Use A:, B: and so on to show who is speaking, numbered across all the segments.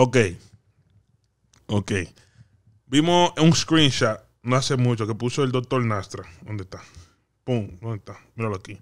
A: Ok. Ok. Vimos un screenshot no hace mucho que puso el doctor Nastra. ¿Dónde está? Pum, ¿dónde está? Míralo aquí.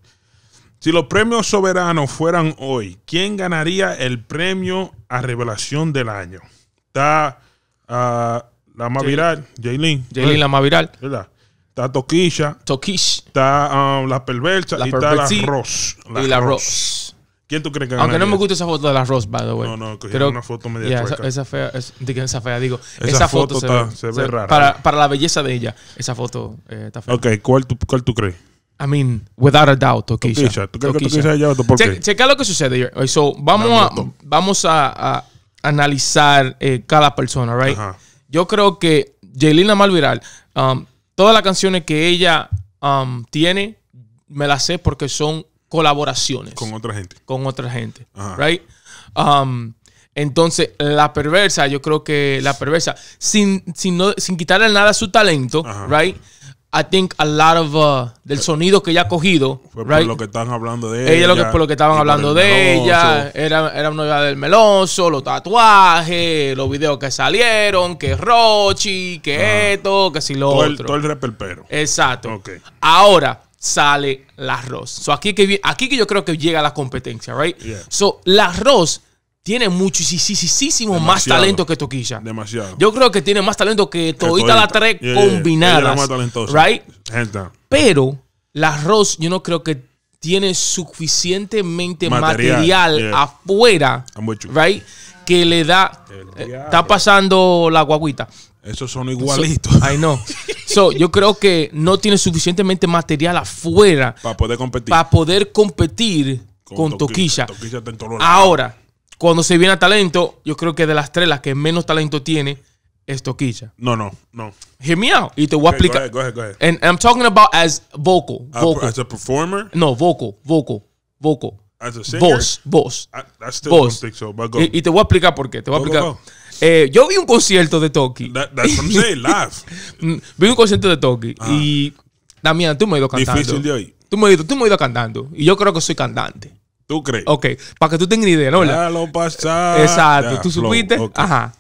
A: Si los premios soberanos fueran hoy, ¿quién ganaría el premio a revelación del año? Está ah, la más viral, Jaylin. Jaylin, la más viral. ¿Verdad? Está Toquisha. Toquish. Está ah, la perversa. y está la Ross. y la Ross.
B: ¿Quién tú crees que Aunque no me gusta esa foto de la Rose, by the way. No, no, cogieron una foto media yeah, esa, esa, fea, es, esa fea, digo, esa, foto, se, ve, rara. Para, para, la belleza de ella, esa foto eh, está fea. Ok, ¿cuál tú, cuál tú crees? I mean, without a doubt, Tokisha. ¿Tú crees que Tokisha haya ¿Por qué? checa lo que sucede. Eh, so, vamos, a, vamos a, analizar eh, cada persona, right? Yo creo que Jelena Malviral, um, todas las canciones que ella um, tiene, me las sé porque son colaboraciones. Con otra gente. Con otra gente. Right? Um, entonces, la perversa, yo creo que la perversa, sin, sin, no, sin quitarle nada a su talento, right? I think a lot of uh, del sonido que ella ha cogido. Fue por lo que estaban
A: hablando de ella. lo por lo que
B: estaban hablando de ella. Era, era una del meloso, los tatuajes, los videos que salieron, que Rochi, que esto, que si lo otro.
A: todo el reperpero.
B: Exacto. Okay. Ahora, sale el arroz So aquí, que, aquí que yo creo que llega la competencia, right? So la arroz tiene muchísimo más talento que Toquilla. Demasiado. Yo creo que tiene más talento que Toquilla la tres combinada, combinadas. Right? Pero la arroz yo no creo que tiene suficientemente material, afuera, right? Que le da. Eh, está pasando la guaguita. Esos son igualitos. Ay, no. yo creo que no tiene suficientemente material afuera para poder competir. Para poder competir con, Toquilla. Ahora, cuando se viene a talento, yo creo que de las tres, las que menos talento tiene es Toquilla. No, no, no. Hear Y te voy a explicar. And I'm talking about as ah, vocal. as a performer? No, vocal, vocal, vocal. As a singer? Voz, voz. Ah, y, y, te voy a explicar por qué. Te voy a explicar. Eh, yo vi un concierto de Toki. Mm, vi un concierto de Toki ah. y Damián, tú me has ido cantando. Difícil de Tú me, has ido, cantando y yo creo que soy cantante. ¿Tú crees? Ok, para que tú tengas idea, ¿no? Ya lo Exacto, tú supiste. Ajá.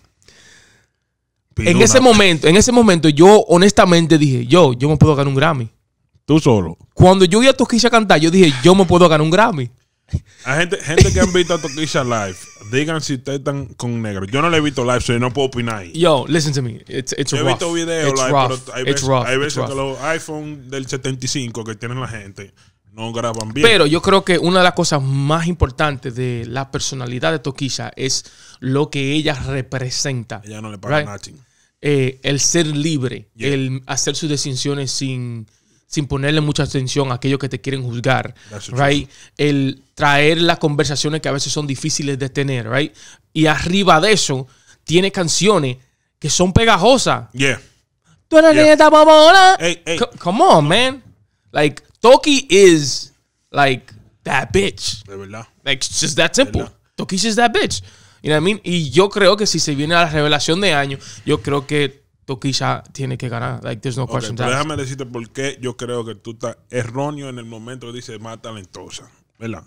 B: en ese momento, en ese momento yo honestamente dije, yo, yo me puedo ganar un Grammy. Tú solo. Cuando yo vi a Toki a cantar, yo dije, yo me puedo ganar un Grammy.
A: A gente, que han visto a Toquilla live. Digan si ustedes están con negro. Yo no le he visto live, so yo no puedo opinar Yo, listen
B: to me. It's, it's he visto videos live, pero hay veces, que
A: los iPhone del 75 que tienen la gente no graban bien. Pero yo
B: creo que una de las cosas más importantes de la personalidad de Toquilla es lo que ella representa. Ella no le paga nada. Eh, el ser libre, el hacer sus decisiones sin sin ponerle mucha atención a aquellos que te quieren juzgar, right? El traer las conversaciones que a veces son difíciles de tener, right? Y arriba de eso, tiene canciones que son pegajosas. Yeah. Tú eres yeah. neta mamona. Hey, hey. Come on, man. Like, Toki is like that bitch. De verdad. Like, it's just that simple. Toki is that bitch. You know what I mean? Y yo creo que si se viene a la revelación de año, yo creo que Toquilla tiene que ganar. Like, there's no pero Déjame decirte
A: por qué yo creo que tú estás erróneo en el momento que dices más talentosa. ¿Verdad?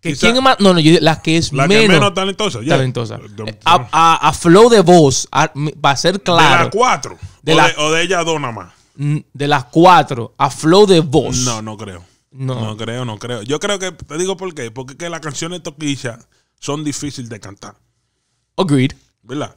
B: ¿Que ¿Quién es más? No, no, yo, la que es menos, menos talentosa. Talentosa. Eh, a, flow de voz, va a ser claro. De las
A: cuatro. o, de, o ella dos nada más.
B: Mm, de las cuatro, a flow de voz. No, no creo. No.
A: creo, no creo. Yo creo que, te digo por qué, porque que las canciones Tokisha son difíciles de cantar. Agreed. ¿Verdad?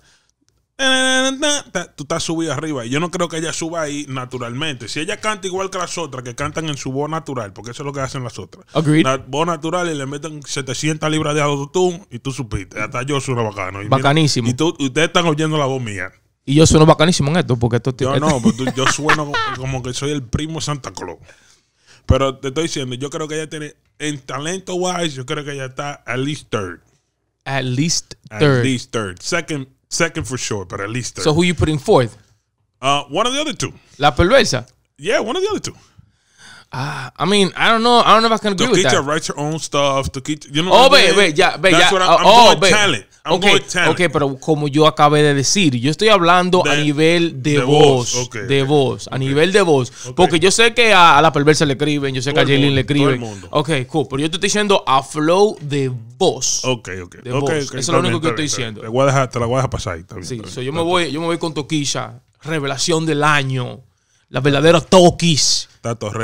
A: tú estás subido arriba. Y yo no creo que ella suba ahí naturalmente. Si ella canta igual que las otras, que cantan en su voz natural, porque eso es lo que hacen las otras. Agreed. La voz natural y le meten 700 libras de tú y tú supiste. Hasta yo sueno bacano. Bacanísimo.
B: y tú, ustedes están oyendo la voz mía. Y yo sueno bacanísimo en esto, porque esto Yo no, pues
A: yo sueno como que soy el primo Santa Claus. Pero te estoy diciendo, yo creo que ella tiene, en talento wise, yo creo que ella está at least third. At least third. At least third.
B: Second Second for sure, but at least third. So who you putting fourth? Uh, one of the other two. La Perversa. Yeah, one of the other two. Uh, I mean, I don't know. I don't know if I can agree it. with that. Toquita writes her own stuff. keep you know. Oh wait, wait, yeah, wait, That's yeah. what I'm, uh, I'm oh, wait. talent. Okay, ok, pero como yo acabé de decir, yo estoy hablando a nivel de, voz, de voz, a nivel de voz, porque yo sé que a, la perversa le escriben, yo sé que a Jalen le escriben. Okay, Ok, cool, pero yo te estoy diciendo a flow de voz. Ok, ok. De voz. Eso es lo único que que estoy diciendo. Te, la voy a dejar pasar ahí. también. sí, yo, me voy, yo me voy con Toquilla, revelación del año, la verdadera Tokis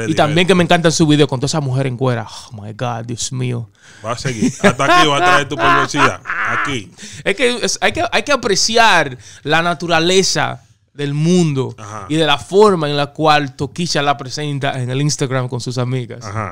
B: y también eh. que me encantan su video con toda esa mujer en cuera. Oh my God, Dios mío. Va a seguir. Hasta aquí va a traer tu perversidad aquí. Es que, hay que hay que apreciar la naturaleza del mundo y de la forma en la cual Toquisha la presenta en el Instagram con sus amigas. Ajá.